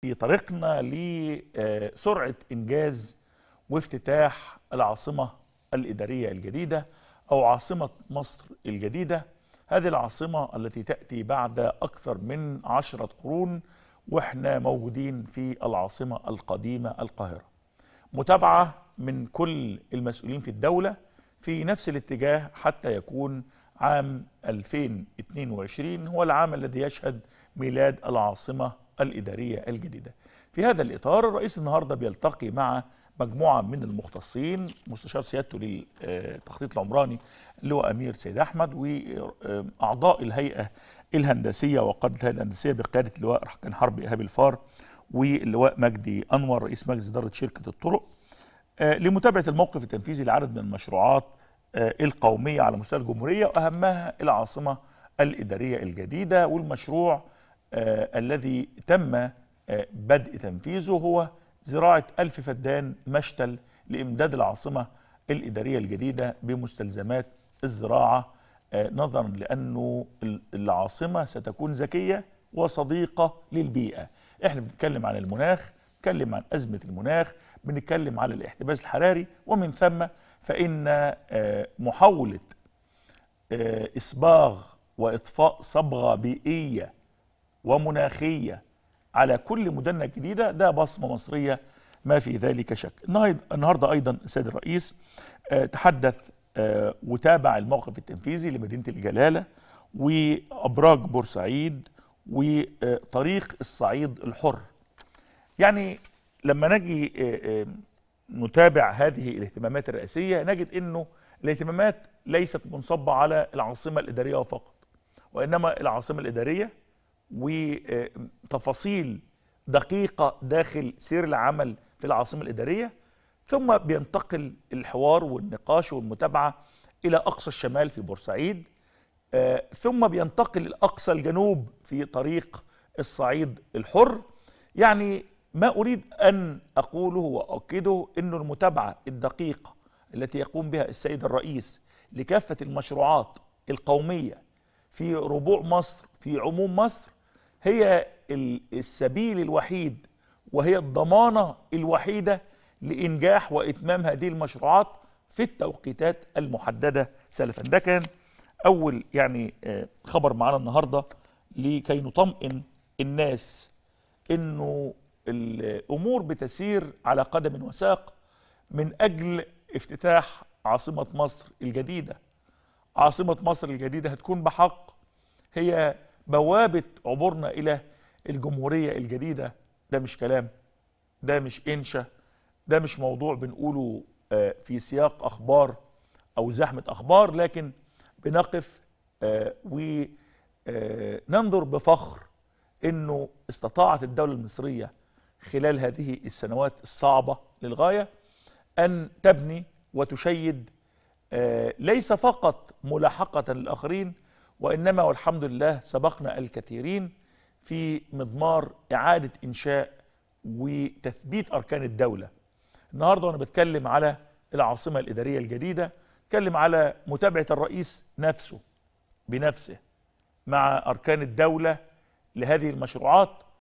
في طريقنا لسرعة إنجاز وافتتاح العاصمة الإدارية الجديدة أو عاصمة مصر الجديدة هذه العاصمة التي تأتي بعد أكثر من عشرة قرون وإحنا موجودين في العاصمة القديمة القاهرة متابعة من كل المسؤولين في الدولة في نفس الاتجاه حتى يكون عام 2022 هو العام الذي يشهد ميلاد العاصمة الإدارية الجديدة في هذا الإطار الرئيس النهاردة بيلتقي مع مجموعة من المختصين مستشار سيادته للتخطيط العمراني اللي هو أمير سيد أحمد وأعضاء الهيئة الهندسية وقادة الهيئة الهندسية بقيادة اللواء كان حرب إيهاب الفار واللواء مجدي أنور رئيس مجلس إدارة شركة الطرق آه، لمتابعة الموقف التنفيذي لعدد من المشروعات آه، القومية على مستوى الجمهورية وأهمها العاصمة الإدارية الجديدة والمشروع آه، الذي تم آه، بدء تنفيذه هو زراعة ألف فدان مشتل لإمداد العاصمة الإدارية الجديدة بمستلزمات الزراعة آه، نظرا لأنه العاصمة ستكون ذكية وصديقة للبيئة احنا بنتكلم عن المناخ بنتكلم عن أزمة المناخ بنتكلم على الاحتباس الحراري ومن ثم فإن محاولة إصباغ وإطفاء صبغة بيئية ومناخية على كل مدنة جديدة ده بصمة مصرية ما في ذلك شك النهاردة أيضا السيد الرئيس آه، تحدث آه، وتابع الموقف التنفيذي لمدينة الجلالة وأبراج بورسعيد وطريق الصعيد الحر يعني لما نجي آه، نتابع هذه الاهتمامات الرئاسية نجد أنه الاهتمامات ليست منصبة على العاصمة الإدارية فقط وإنما العاصمة الإدارية وتفاصيل دقيقة داخل سير العمل في العاصمة الإدارية ثم بينتقل الحوار والنقاش والمتابعة إلى أقصى الشمال في بورسعيد آه، ثم بينتقل الأقصى الجنوب في طريق الصعيد الحر يعني ما أريد أن أقوله وأؤكده أن المتابعة الدقيقة التي يقوم بها السيد الرئيس لكافة المشروعات القومية في ربوع مصر في عموم مصر هي السبيل الوحيد وهي الضمانة الوحيدة لإنجاح وإتمام هذه المشروعات في التوقيتات المحددة سلفا ده كان أول يعني آه، خبر معانا النهاردة لكي نطمئن الناس أنه الأمور بتسير على قدم وساق من أجل افتتاح عاصمة مصر الجديدة عاصمة مصر الجديدة هتكون بحق هي بوابة عبورنا إلى الجمهورية الجديدة ده مش كلام ده مش إنشا ده مش موضوع بنقوله آه، في سياق أخبار أو زحمة أخبار لكن بنقف آه، وننظر آه، بفخر أنه استطاعت الدولة المصرية خلال هذه السنوات الصعبة للغاية أن تبني وتشيد ليس فقط ملاحقة للآخرين وإنما والحمد لله سبقنا الكثيرين في مضمار إعادة إنشاء وتثبيت أركان الدولة النهاردة وأنا بتكلم على العاصمة الإدارية الجديدة بتكلم على متابعة الرئيس نفسه بنفسه مع أركان الدولة لهذه المشروعات